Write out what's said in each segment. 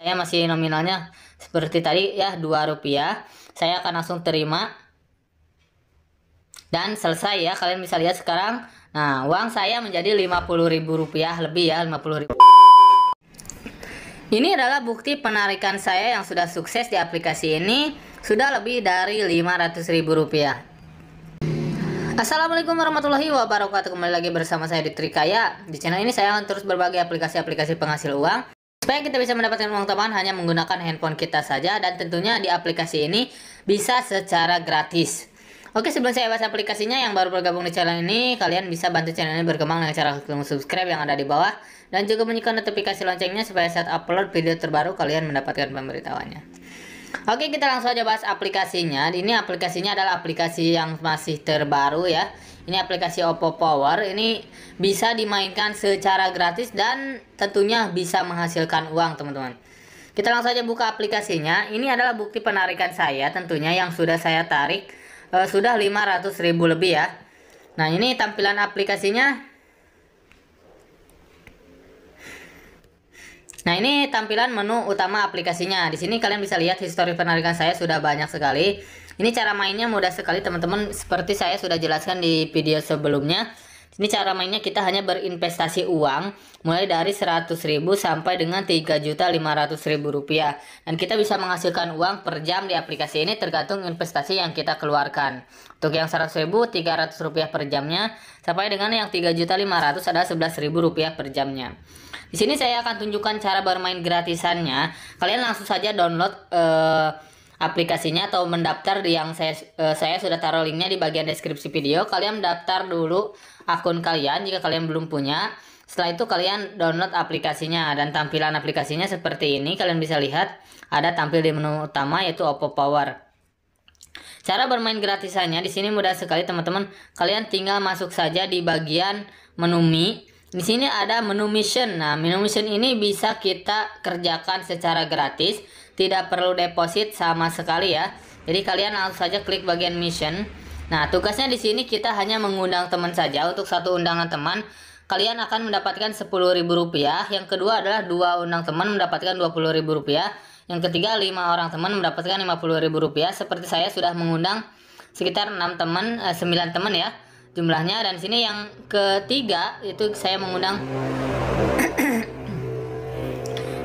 saya masih nominalnya seperti tadi ya dua rupiah saya akan langsung terima dan selesai ya kalian bisa lihat sekarang nah uang saya menjadi puluh ribu rupiah lebih ya puluh ribu ini adalah bukti penarikan saya yang sudah sukses di aplikasi ini sudah lebih dari ratus ribu rupiah Assalamualaikum warahmatullahi wabarakatuh Kembali lagi bersama saya di Trikaya Di channel ini saya akan terus berbagi aplikasi-aplikasi penghasil uang Supaya kita bisa mendapatkan uang tambahan hanya menggunakan handphone kita saja dan tentunya di aplikasi ini bisa secara gratis. Oke, sebelum saya bahas aplikasinya yang baru bergabung di channel ini, kalian bisa bantu channel ini berkembang dengan cara klik subscribe yang ada di bawah dan juga bunyikan notifikasi loncengnya supaya saat upload video terbaru kalian mendapatkan pemberitahuannya. Oke kita langsung aja bahas aplikasinya Ini aplikasinya adalah aplikasi yang masih terbaru ya Ini aplikasi Oppo Power Ini bisa dimainkan secara gratis dan tentunya bisa menghasilkan uang teman-teman Kita langsung aja buka aplikasinya Ini adalah bukti penarikan saya tentunya yang sudah saya tarik e, Sudah 500 ribu lebih ya Nah ini tampilan aplikasinya Nah ini tampilan menu utama aplikasinya. Di sini kalian bisa lihat histori penarikan saya sudah banyak sekali. Ini cara mainnya mudah sekali teman-teman. Seperti saya sudah jelaskan di video sebelumnya. Ini cara mainnya kita hanya berinvestasi uang mulai dari 100.000 sampai dengan 3.500.000 rupiah dan kita bisa menghasilkan uang per jam di aplikasi ini tergantung investasi yang kita keluarkan untuk yang 100.000 300 rupiah per jamnya sampai dengan yang 3.500 ada 11.000 rupiah per jamnya di sini saya akan tunjukkan cara bermain gratisannya. Kalian langsung saja download uh, aplikasinya atau mendaftar di yang saya uh, saya sudah taruh linknya di bagian deskripsi video. Kalian daftar dulu akun kalian jika kalian belum punya. Setelah itu kalian download aplikasinya dan tampilan aplikasinya seperti ini. Kalian bisa lihat ada tampil di menu utama yaitu Oppo Power. Cara bermain gratisannya di sini mudah sekali teman-teman. Kalian tinggal masuk saja di bagian menu Mi. Di sini ada menu mission. Nah, menu mission ini bisa kita kerjakan secara gratis, tidak perlu deposit sama sekali ya. Jadi kalian langsung saja klik bagian mission. Nah, tugasnya di sini kita hanya mengundang teman saja. Untuk satu undangan teman, kalian akan mendapatkan Rp10.000. Yang kedua adalah dua undang teman mendapatkan Rp20.000. Yang ketiga, lima orang teman mendapatkan Rp50.000. Seperti saya sudah mengundang sekitar enam teman, eh, sembilan teman ya jumlahnya dan sini yang ketiga itu saya mengundang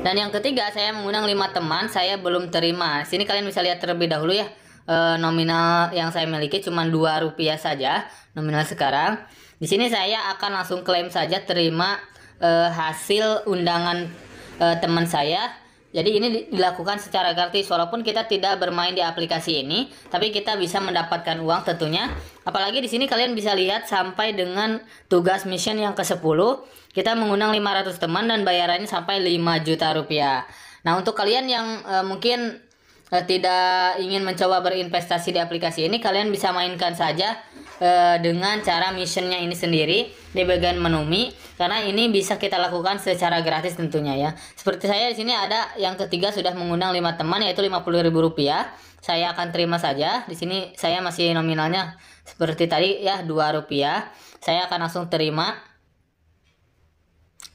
dan yang ketiga saya mengundang lima teman saya belum terima sini kalian bisa lihat terlebih dahulu ya e, nominal yang saya miliki cuma dua rupiah saja nominal sekarang di sini saya akan langsung klaim saja terima e, hasil undangan e, teman saya jadi ini dilakukan secara gratis walaupun kita tidak bermain di aplikasi ini, tapi kita bisa mendapatkan uang tentunya. Apalagi di sini kalian bisa lihat sampai dengan tugas mission yang ke-10, kita mengundang 500 teman dan bayarannya sampai 5 juta rupiah. Nah, untuk kalian yang e, mungkin e, tidak ingin mencoba berinvestasi di aplikasi ini, kalian bisa mainkan saja Eh, dengan cara missionnya ini sendiri di bagian menu Mi, karena ini bisa kita lakukan secara gratis tentunya ya seperti saya di sini ada yang ketiga sudah mengundang lima teman yaitu lima puluh ribu rupiah saya akan terima saja di sini saya masih nominalnya seperti tadi ya dua rupiah saya akan langsung terima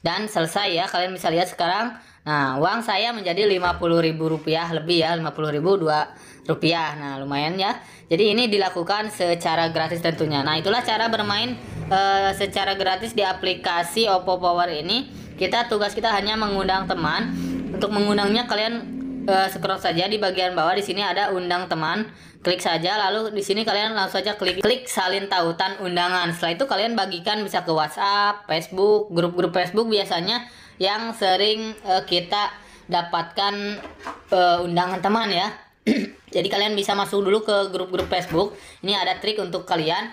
dan selesai ya kalian bisa lihat sekarang nah uang saya menjadi rp rupiah lebih ya Rp50.000 rupiah nah lumayan ya jadi ini dilakukan secara gratis tentunya nah itulah cara bermain uh, secara gratis di aplikasi Oppo Power ini kita tugas kita hanya mengundang teman untuk mengundangnya kalian uh, scroll saja di bagian bawah di sini ada undang teman. Klik saja lalu di sini kalian langsung saja klik klik salin tautan undangan. Setelah itu kalian bagikan bisa ke WhatsApp, Facebook, grup-grup Facebook biasanya yang sering uh, kita dapatkan uh, undangan teman ya. Jadi kalian bisa masuk dulu ke grup-grup Facebook. Ini ada trik untuk kalian.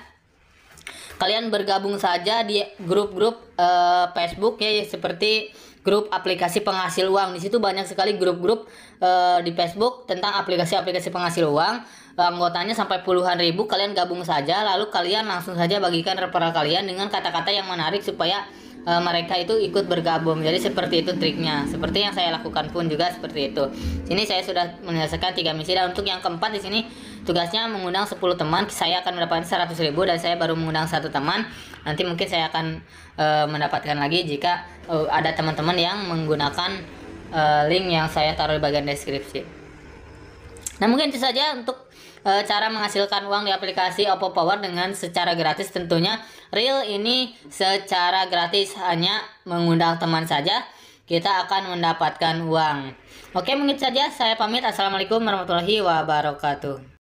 Kalian bergabung saja di grup-grup uh, Facebook ya seperti grup aplikasi penghasil uang. Di situ banyak sekali grup-grup uh, di Facebook tentang aplikasi-aplikasi penghasil uang. Eh, anggotanya sampai puluhan ribu. Kalian gabung saja lalu kalian langsung saja bagikan referral kalian dengan kata-kata yang menarik supaya uh, mereka itu ikut bergabung. Jadi seperti itu triknya. Seperti yang saya lakukan pun juga seperti itu. Sini saya sudah menyelesaikan tiga misi dan untuk yang keempat di sini Tugasnya mengundang 10 teman, saya akan mendapatkan 100 ribu dan saya baru mengundang satu teman. Nanti mungkin saya akan e, mendapatkan lagi jika e, ada teman-teman yang menggunakan e, link yang saya taruh di bagian deskripsi. Nah mungkin itu saja untuk cara menghasilkan uang di aplikasi Oppo Power dengan secara gratis tentunya. Real ini secara gratis hanya mengundang teman saja kita akan mendapatkan uang. Oke, mungkin saja saya pamit. Assalamualaikum warahmatullahi wabarakatuh.